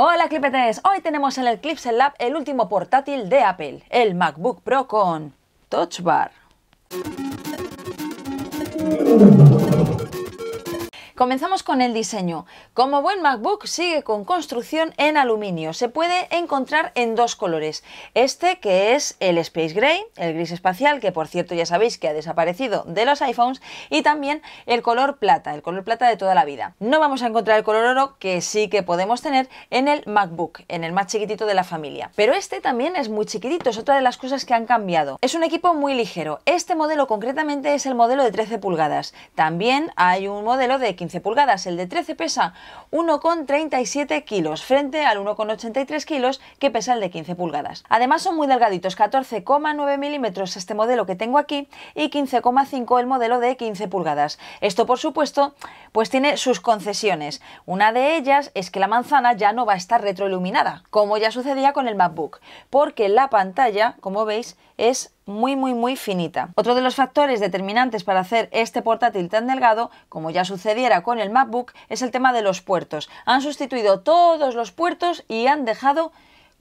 Hola Clipetes, hoy tenemos en el Clips Lab el último portátil de Apple, el MacBook Pro con Touch Bar. Comenzamos con el diseño. Como buen MacBook sigue con construcción en aluminio. Se puede encontrar en dos colores. Este que es el Space Gray, el gris espacial, que por cierto ya sabéis que ha desaparecido de los iPhones, y también el color plata, el color plata de toda la vida. No vamos a encontrar el color oro que sí que podemos tener en el MacBook, en el más chiquitito de la familia. Pero este también es muy chiquitito, es otra de las cosas que han cambiado. Es un equipo muy ligero. Este modelo concretamente es el modelo de 13 pulgadas. También hay un modelo de 15 15 pulgadas. El de 13 pesa 1,37 kilos frente al 1,83 kilos que pesa el de 15 pulgadas. Además son muy delgaditos, 14,9 milímetros este modelo que tengo aquí y 15,5 el modelo de 15 pulgadas. Esto por supuesto pues tiene sus concesiones. Una de ellas es que la manzana ya no va a estar retroiluminada, como ya sucedía con el MacBook, porque la pantalla, como veis, es muy muy muy finita. Otro de los factores determinantes para hacer este portátil tan delgado, como ya sucediera con el MacBook, es el tema de los puertos. Han sustituido todos los puertos y han dejado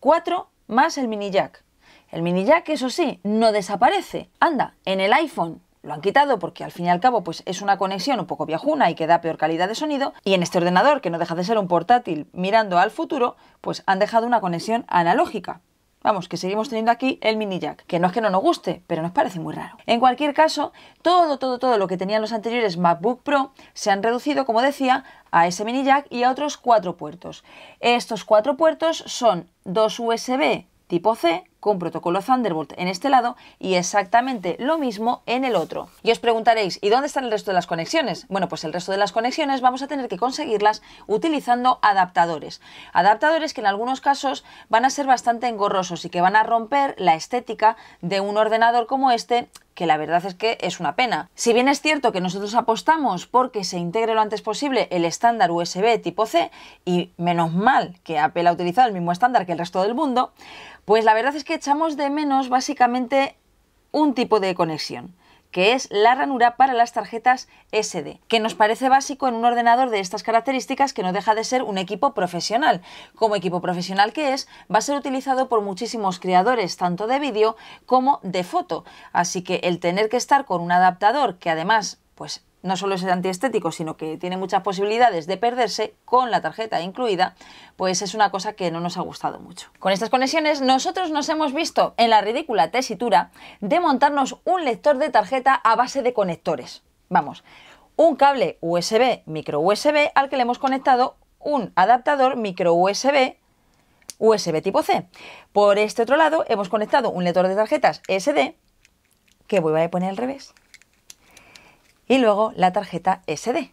cuatro más el mini jack. El mini jack, eso sí, no desaparece. Anda, en el iPhone lo han quitado porque al fin y al cabo pues es una conexión un poco viajuna y que da peor calidad de sonido y en este ordenador que no deja de ser un portátil mirando al futuro pues han dejado una conexión analógica Vamos, que seguimos teniendo aquí el mini jack, que no es que no nos guste, pero nos parece muy raro. En cualquier caso, todo, todo, todo lo que tenían los anteriores MacBook Pro se han reducido, como decía, a ese mini jack y a otros cuatro puertos. Estos cuatro puertos son dos USB tipo C con protocolo Thunderbolt en este lado y exactamente lo mismo en el otro. Y os preguntaréis, ¿y dónde están el resto de las conexiones? Bueno, pues el resto de las conexiones vamos a tener que conseguirlas utilizando adaptadores. Adaptadores que en algunos casos van a ser bastante engorrosos y que van a romper la estética de un ordenador como este que la verdad es que es una pena. Si bien es cierto que nosotros apostamos porque se integre lo antes posible el estándar USB tipo C, y menos mal que Apple ha utilizado el mismo estándar que el resto del mundo, pues la verdad es que echamos de menos básicamente un tipo de conexión que es la ranura para las tarjetas SD, que nos parece básico en un ordenador de estas características que no deja de ser un equipo profesional. Como equipo profesional que es, va a ser utilizado por muchísimos creadores, tanto de vídeo como de foto. Así que el tener que estar con un adaptador que además pues no solo es antiestético, sino que tiene muchas posibilidades de perderse con la tarjeta incluida, pues es una cosa que no nos ha gustado mucho. Con estas conexiones, nosotros nos hemos visto en la ridícula tesitura de montarnos un lector de tarjeta a base de conectores. Vamos, un cable USB, micro USB, al que le hemos conectado un adaptador micro USB USB tipo C. Por este otro lado hemos conectado un lector de tarjetas SD que voy a poner al revés y luego la tarjeta SD.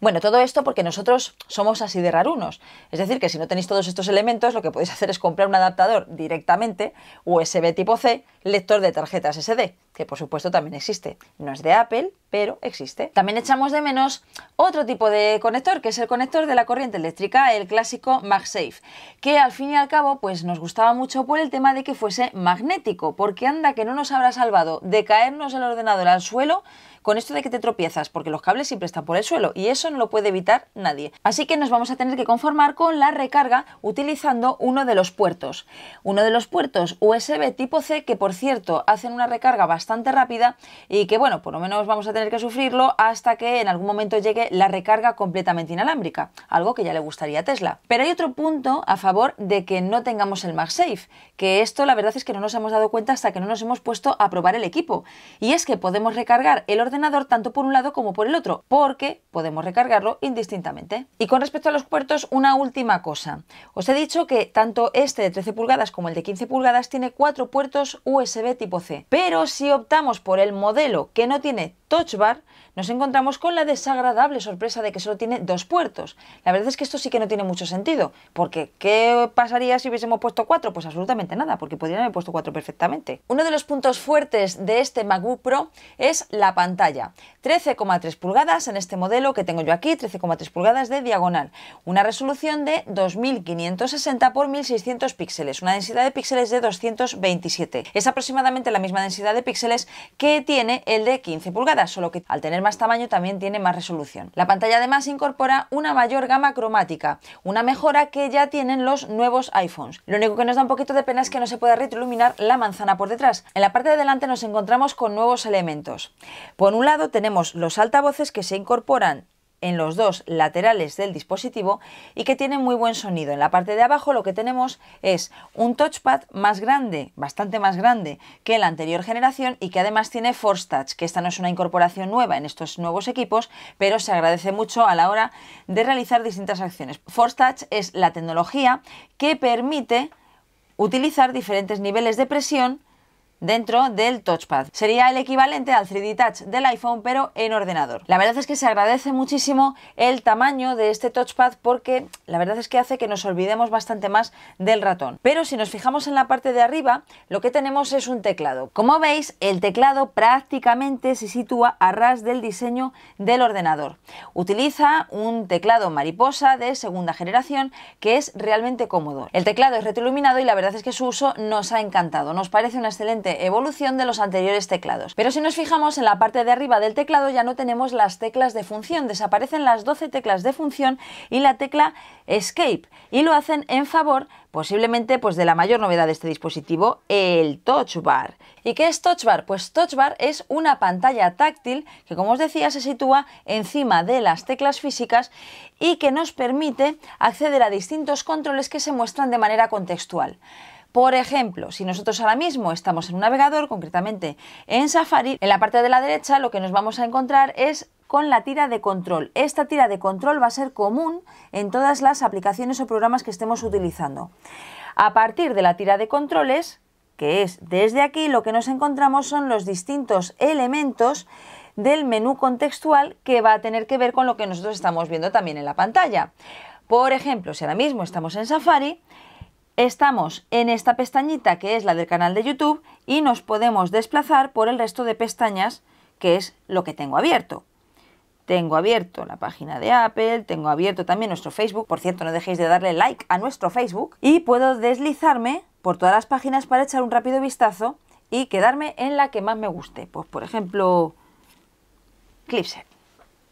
Bueno, todo esto porque nosotros somos así de rarunos. Es decir, que si no tenéis todos estos elementos, lo que podéis hacer es comprar un adaptador directamente, USB tipo C, lector de tarjetas SD que por supuesto también existe. No es de Apple, pero existe. También echamos de menos otro tipo de conector, que es el conector de la corriente eléctrica, el clásico MagSafe, que al fin y al cabo pues nos gustaba mucho por el tema de que fuese magnético, porque anda que no nos habrá salvado de caernos el ordenador al suelo con esto de que te tropiezas, porque los cables siempre están por el suelo y eso no lo puede evitar nadie. Así que nos vamos a tener que conformar con la recarga utilizando uno de los puertos. Uno de los puertos USB tipo C, que por cierto hacen una recarga bastante rápida y que, bueno, por lo menos vamos a tener que sufrirlo hasta que en algún momento llegue la recarga completamente inalámbrica, algo que ya le gustaría a Tesla. Pero hay otro punto a favor de que no tengamos el MagSafe, que esto la verdad es que no nos hemos dado cuenta hasta que no nos hemos puesto a probar el equipo, y es que podemos recargar el ordenador tanto por un lado como por el otro, porque podemos recargarlo indistintamente. Y con respecto a los puertos, una última cosa. Os he dicho que tanto este de 13 pulgadas como el de 15 pulgadas tiene cuatro puertos USB tipo C, pero si optamos por el modelo que no tiene Touchbar, nos encontramos con la desagradable sorpresa de que solo tiene dos puertos. La verdad es que esto sí que no tiene mucho sentido, porque ¿qué pasaría si hubiésemos puesto cuatro? Pues absolutamente nada, porque podrían haber puesto cuatro perfectamente. Uno de los puntos fuertes de este MacBook Pro es la pantalla. 13,3 pulgadas en este modelo que tengo yo aquí, 13,3 pulgadas de diagonal. Una resolución de 2560 x 1600 píxeles, una densidad de píxeles de 227. Es aproximadamente la misma densidad de píxeles que tiene el de 15 pulgadas solo que al tener más tamaño también tiene más resolución. La pantalla además incorpora una mayor gama cromática, una mejora que ya tienen los nuevos iPhones. Lo único que nos da un poquito de pena es que no se pueda retroiluminar la manzana por detrás. En la parte de delante nos encontramos con nuevos elementos. Por un lado tenemos los altavoces que se incorporan en los dos laterales del dispositivo y que tiene muy buen sonido. En la parte de abajo lo que tenemos es un touchpad más grande, bastante más grande que la anterior generación y que además tiene Force Touch, que esta no es una incorporación nueva en estos nuevos equipos, pero se agradece mucho a la hora de realizar distintas acciones. Force Touch es la tecnología que permite utilizar diferentes niveles de presión dentro del touchpad. Sería el equivalente al 3D Touch del iPhone pero en ordenador. La verdad es que se agradece muchísimo el tamaño de este touchpad porque la verdad es que hace que nos olvidemos bastante más del ratón. Pero si nos fijamos en la parte de arriba, lo que tenemos es un teclado. Como veis, el teclado prácticamente se sitúa a ras del diseño del ordenador. Utiliza un teclado mariposa de segunda generación que es realmente cómodo. El teclado es retroiluminado y la verdad es que su uso nos ha encantado. Nos parece una excelente evolución de los anteriores teclados. Pero si nos fijamos en la parte de arriba del teclado ya no tenemos las teclas de función, desaparecen las 12 teclas de función y la tecla Escape y lo hacen en favor posiblemente pues de la mayor novedad de este dispositivo, el Touch Bar. ¿Y qué es Touch Bar? Pues Touch Bar es una pantalla táctil que como os decía se sitúa encima de las teclas físicas y que nos permite acceder a distintos controles que se muestran de manera contextual. Por ejemplo, si nosotros ahora mismo estamos en un navegador, concretamente en Safari, en la parte de la derecha lo que nos vamos a encontrar es con la tira de control. Esta tira de control va a ser común en todas las aplicaciones o programas que estemos utilizando. A partir de la tira de controles, que es desde aquí, lo que nos encontramos son los distintos elementos del menú contextual que va a tener que ver con lo que nosotros estamos viendo también en la pantalla. Por ejemplo, si ahora mismo estamos en Safari, Estamos en esta pestañita que es la del canal de YouTube y nos podemos desplazar por el resto de pestañas que es lo que tengo abierto. Tengo abierto la página de Apple, tengo abierto también nuestro Facebook, por cierto no dejéis de darle like a nuestro Facebook y puedo deslizarme por todas las páginas para echar un rápido vistazo y quedarme en la que más me guste. Pues por ejemplo, Clipset,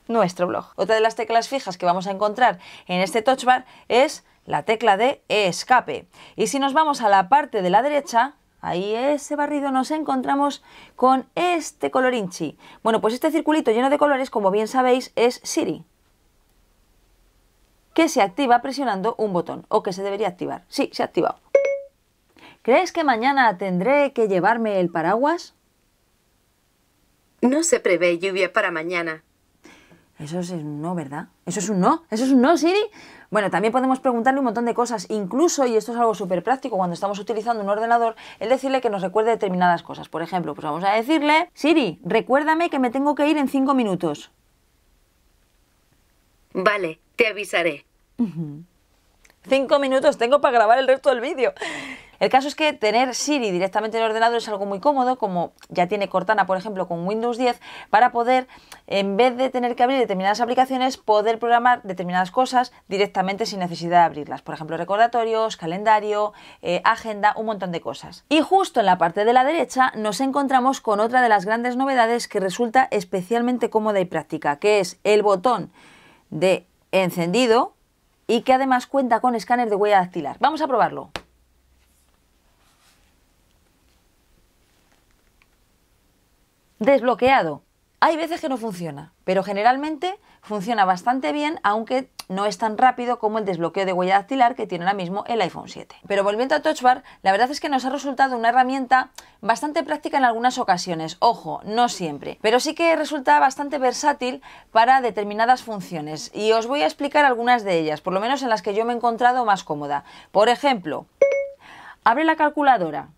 nuestro blog. Otra de las teclas fijas que vamos a encontrar en este touch bar es la tecla de escape. Y si nos vamos a la parte de la derecha, ahí ese barrido nos encontramos con este colorinchi. Bueno, pues este circulito lleno de colores, como bien sabéis, es Siri, que se activa presionando un botón, o que se debería activar. Sí, se ha activado. ¿Crees que mañana tendré que llevarme el paraguas? No se prevé lluvia para mañana. Eso es un no, ¿verdad? Eso es un no, eso es un no, Siri. Bueno, también podemos preguntarle un montón de cosas, incluso, y esto es algo súper práctico, cuando estamos utilizando un ordenador, el decirle que nos recuerde determinadas cosas. Por ejemplo, pues vamos a decirle, Siri, recuérdame que me tengo que ir en cinco minutos. Vale, te avisaré. Cinco minutos tengo para grabar el resto del vídeo. El caso es que tener Siri directamente en el ordenador es algo muy cómodo, como ya tiene Cortana, por ejemplo, con Windows 10, para poder, en vez de tener que abrir determinadas aplicaciones, poder programar determinadas cosas directamente sin necesidad de abrirlas. Por ejemplo, recordatorios, calendario, eh, agenda, un montón de cosas. Y justo en la parte de la derecha nos encontramos con otra de las grandes novedades que resulta especialmente cómoda y práctica, que es el botón de encendido y que además cuenta con escáner de huella dactilar. Vamos a probarlo. Desbloqueado. Hay veces que no funciona, pero generalmente funciona bastante bien, aunque no es tan rápido como el desbloqueo de huella dactilar que tiene ahora mismo el iPhone 7. Pero volviendo a Touch Bar, la verdad es que nos ha resultado una herramienta bastante práctica en algunas ocasiones, ojo, no siempre, pero sí que resulta bastante versátil para determinadas funciones y os voy a explicar algunas de ellas, por lo menos en las que yo me he encontrado más cómoda. Por ejemplo, abre la calculadora.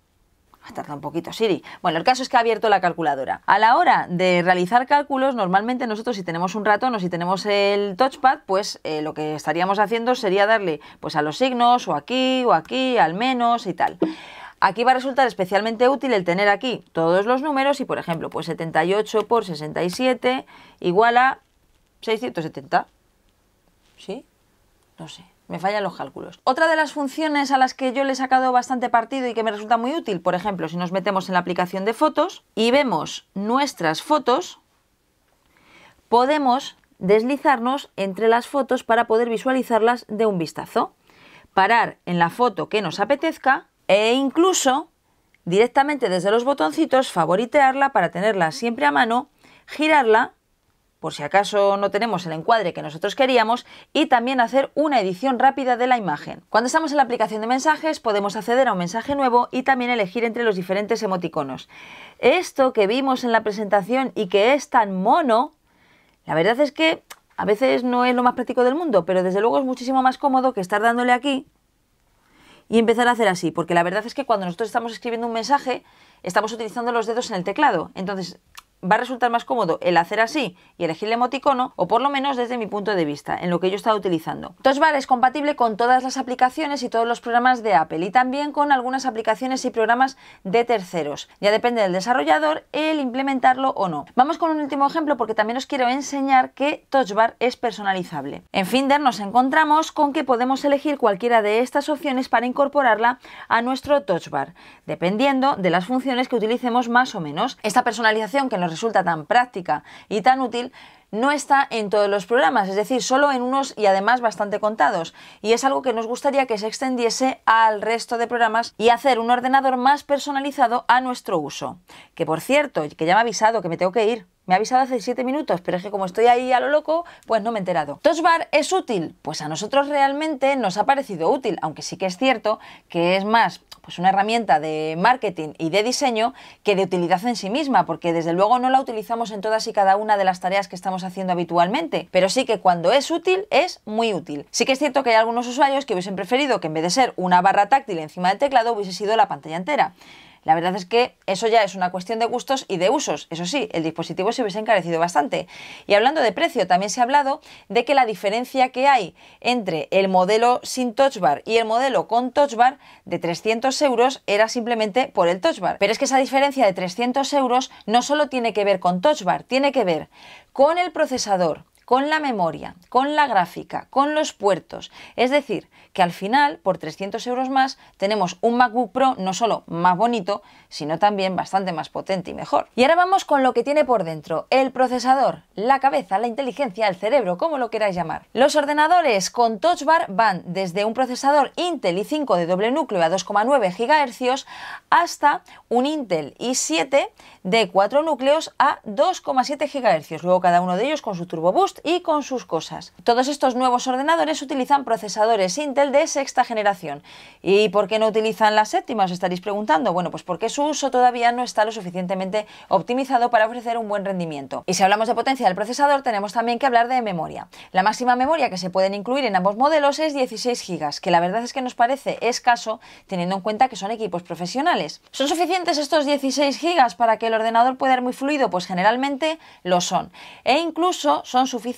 Ha tardado un poquito, Siri. Bueno, el caso es que ha abierto la calculadora. A la hora de realizar cálculos, normalmente nosotros si tenemos un ratón o si tenemos el touchpad, pues eh, lo que estaríamos haciendo sería darle pues a los signos o aquí o aquí, al menos y tal. Aquí va a resultar especialmente útil el tener aquí todos los números y, por ejemplo, pues 78 por 67 igual a 670. ¿Sí? No sé me fallan los cálculos. Otra de las funciones a las que yo le he sacado bastante partido y que me resulta muy útil, por ejemplo, si nos metemos en la aplicación de fotos y vemos nuestras fotos, podemos deslizarnos entre las fotos para poder visualizarlas de un vistazo, parar en la foto que nos apetezca e incluso directamente desde los botoncitos favoritearla para tenerla siempre a mano, girarla por si acaso no tenemos el encuadre que nosotros queríamos, y también hacer una edición rápida de la imagen. Cuando estamos en la aplicación de mensajes podemos acceder a un mensaje nuevo y también elegir entre los diferentes emoticonos. Esto que vimos en la presentación y que es tan mono, la verdad es que a veces no es lo más práctico del mundo, pero desde luego es muchísimo más cómodo que estar dándole aquí y empezar a hacer así, porque la verdad es que cuando nosotros estamos escribiendo un mensaje, estamos utilizando los dedos en el teclado. Entonces, va a resultar más cómodo el hacer así y elegir el emoticono, o por lo menos desde mi punto de vista, en lo que yo estado utilizando. Bar es compatible con todas las aplicaciones y todos los programas de Apple y también con algunas aplicaciones y programas de terceros. Ya depende del desarrollador el implementarlo o no. Vamos con un último ejemplo porque también os quiero enseñar que Touchbar es personalizable. En Finder nos encontramos con que podemos elegir cualquiera de estas opciones para incorporarla a nuestro Touchbar, dependiendo de las funciones que utilicemos más o menos. Esta personalización que nos resulta tan práctica y tan útil, no está en todos los programas, es decir, solo en unos y además bastante contados. Y es algo que nos gustaría que se extendiese al resto de programas y hacer un ordenador más personalizado a nuestro uso. Que por cierto, que ya me ha avisado que me tengo que ir. Me ha avisado hace 7 minutos, pero es que como estoy ahí a lo loco, pues no me he enterado. Touchbar es útil? Pues a nosotros realmente nos ha parecido útil, aunque sí que es cierto que es más pues una herramienta de marketing y de diseño que de utilidad en sí misma, porque desde luego no la utilizamos en todas y cada una de las tareas que estamos haciendo habitualmente, pero sí que cuando es útil es muy útil. Sí que es cierto que hay algunos usuarios que hubiesen preferido que en vez de ser una barra táctil encima del teclado hubiese sido la pantalla entera. La verdad es que eso ya es una cuestión de gustos y de usos. Eso sí, el dispositivo se hubiese encarecido bastante. Y hablando de precio, también se ha hablado de que la diferencia que hay entre el modelo sin touch bar y el modelo con touch bar de 300 euros era simplemente por el touch bar. Pero es que esa diferencia de 300 euros no solo tiene que ver con touch bar, tiene que ver con el procesador, con la memoria, con la gráfica, con los puertos. Es decir, que al final, por 300 euros más, tenemos un MacBook Pro no solo más bonito, sino también bastante más potente y mejor. Y ahora vamos con lo que tiene por dentro, el procesador, la cabeza, la inteligencia, el cerebro, como lo queráis llamar. Los ordenadores con Touch Bar van desde un procesador Intel i5 de doble núcleo a 2,9 GHz hasta un Intel i7 de cuatro núcleos a 2,7 GHz, luego cada uno de ellos con su Turbo Boost y con sus cosas. Todos estos nuevos ordenadores utilizan procesadores Intel de sexta generación. ¿Y por qué no utilizan la séptima? Os estaréis preguntando. Bueno, pues porque su uso todavía no está lo suficientemente optimizado para ofrecer un buen rendimiento. Y si hablamos de potencia del procesador, tenemos también que hablar de memoria. La máxima memoria que se pueden incluir en ambos modelos es 16 GB, que la verdad es que nos parece escaso teniendo en cuenta que son equipos profesionales. ¿Son suficientes estos 16 GB para que el ordenador pueda ir muy fluido? Pues generalmente lo son. E incluso son suficientes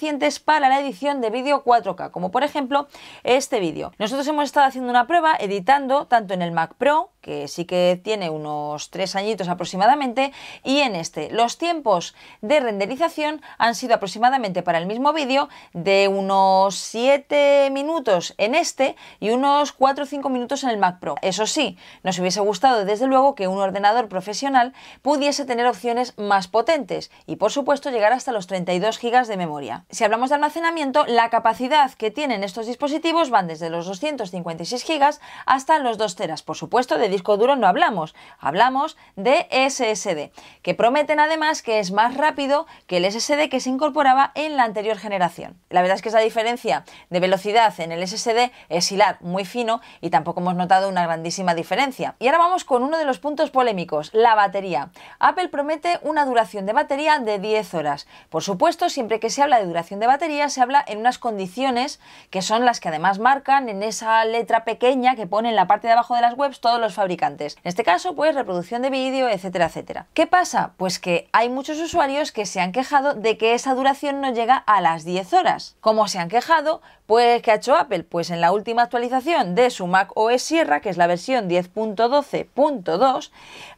para la edición de vídeo 4K, como por ejemplo este vídeo. Nosotros hemos estado haciendo una prueba editando tanto en el Mac Pro que sí que tiene unos tres añitos aproximadamente, y en este los tiempos de renderización han sido aproximadamente para el mismo vídeo de unos 7 minutos en este y unos 4 o 5 minutos en el Mac Pro. Eso sí, nos hubiese gustado desde luego que un ordenador profesional pudiese tener opciones más potentes y por supuesto llegar hasta los 32 GB de memoria. Si hablamos de almacenamiento, la capacidad que tienen estos dispositivos van desde los 256 GB hasta los 2 teras, por supuesto, de disco duro no hablamos, hablamos de SSD, que prometen además que es más rápido que el SSD que se incorporaba en la anterior generación. La verdad es que esa diferencia de velocidad en el SSD es hilar muy fino y tampoco hemos notado una grandísima diferencia. Y ahora vamos con uno de los puntos polémicos, la batería. Apple promete una duración de batería de 10 horas. Por supuesto, siempre que se habla de duración de batería, se habla en unas condiciones que son las que además marcan en esa letra pequeña que pone en la parte de abajo de las webs todos los fabricantes. En este caso, pues reproducción de vídeo, etcétera, etcétera. ¿Qué pasa? Pues que hay muchos usuarios que se han quejado de que esa duración no llega a las 10 horas. Como se han quejado? Pues que ha hecho Apple, pues en la última actualización de su Mac OS Sierra, que es la versión 10.12.2,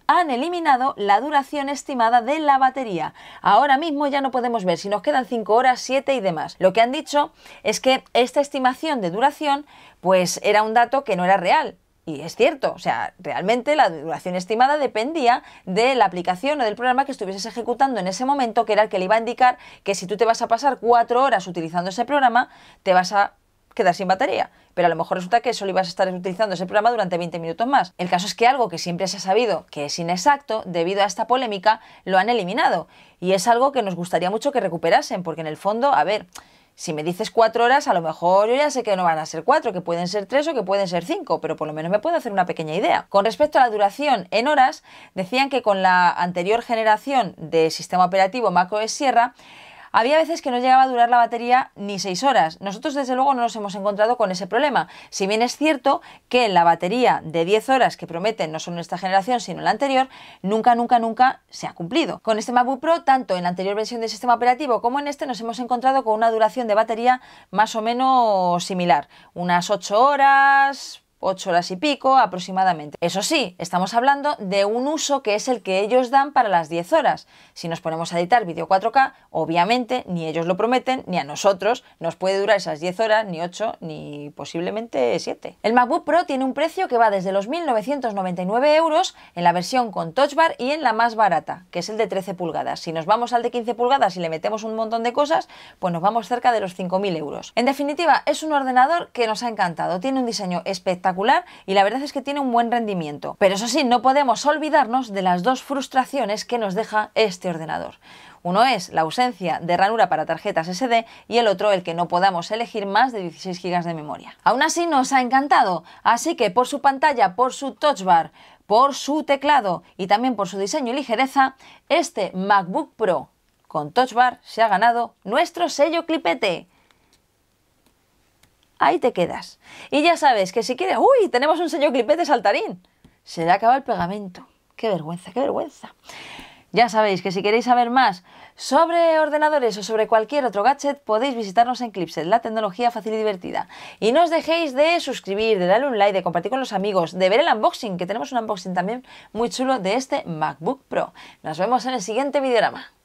han eliminado la duración estimada de la batería. Ahora mismo ya no podemos ver si nos quedan 5 horas, 7 y demás. Lo que han dicho es que esta estimación de duración pues era un dato que no era real, y es cierto, o sea, realmente la duración estimada dependía de la aplicación o del programa que estuvieses ejecutando en ese momento, que era el que le iba a indicar que si tú te vas a pasar cuatro horas utilizando ese programa, te vas a quedar sin batería. Pero a lo mejor resulta que solo ibas a estar utilizando ese programa durante 20 minutos más. El caso es que algo que siempre se ha sabido que es inexacto, debido a esta polémica, lo han eliminado. Y es algo que nos gustaría mucho que recuperasen, porque en el fondo, a ver, si me dices cuatro horas, a lo mejor yo ya sé que no van a ser cuatro, que pueden ser tres o que pueden ser cinco, pero por lo menos me puedo hacer una pequeña idea. Con respecto a la duración en horas, decían que con la anterior generación de sistema operativo macOS Sierra, había veces que no llegaba a durar la batería ni 6 horas. Nosotros desde luego no nos hemos encontrado con ese problema. Si bien es cierto que la batería de 10 horas que prometen no solo en esta generación sino la anterior, nunca, nunca, nunca se ha cumplido. Con este Mabu Pro, tanto en la anterior versión del sistema operativo como en este, nos hemos encontrado con una duración de batería más o menos similar. Unas 8 horas, 8 horas y pico aproximadamente. Eso sí, estamos hablando de un uso que es el que ellos dan para las 10 horas. Si nos ponemos a editar vídeo 4K, obviamente ni ellos lo prometen, ni a nosotros nos puede durar esas 10 horas, ni 8, ni posiblemente 7. El MacBook Pro tiene un precio que va desde los 1.999 euros en la versión con Touch Bar y en la más barata, que es el de 13 pulgadas. Si nos vamos al de 15 pulgadas y le metemos un montón de cosas, pues nos vamos cerca de los 5.000 euros. En definitiva, es un ordenador que nos ha encantado, tiene un diseño espectacular, y la verdad es que tiene un buen rendimiento. Pero eso sí, no podemos olvidarnos de las dos frustraciones que nos deja este ordenador. Uno es la ausencia de ranura para tarjetas SD y el otro el que no podamos elegir más de 16 GB de memoria. Aún así nos ha encantado, así que por su pantalla, por su touch bar, por su teclado y también por su diseño y ligereza, este MacBook Pro con touch bar se ha ganado nuestro sello clipete ahí te quedas. Y ya sabes que si quieres, uy, tenemos un señor clipete saltarín. Se le acaba el pegamento. Qué vergüenza, qué vergüenza. Ya sabéis que si queréis saber más sobre ordenadores o sobre cualquier otro gadget, podéis visitarnos en Clipset, la tecnología fácil y divertida. Y no os dejéis de suscribir, de darle un like, de compartir con los amigos, de ver el unboxing, que tenemos un unboxing también muy chulo de este MacBook Pro. Nos vemos en el siguiente videorama.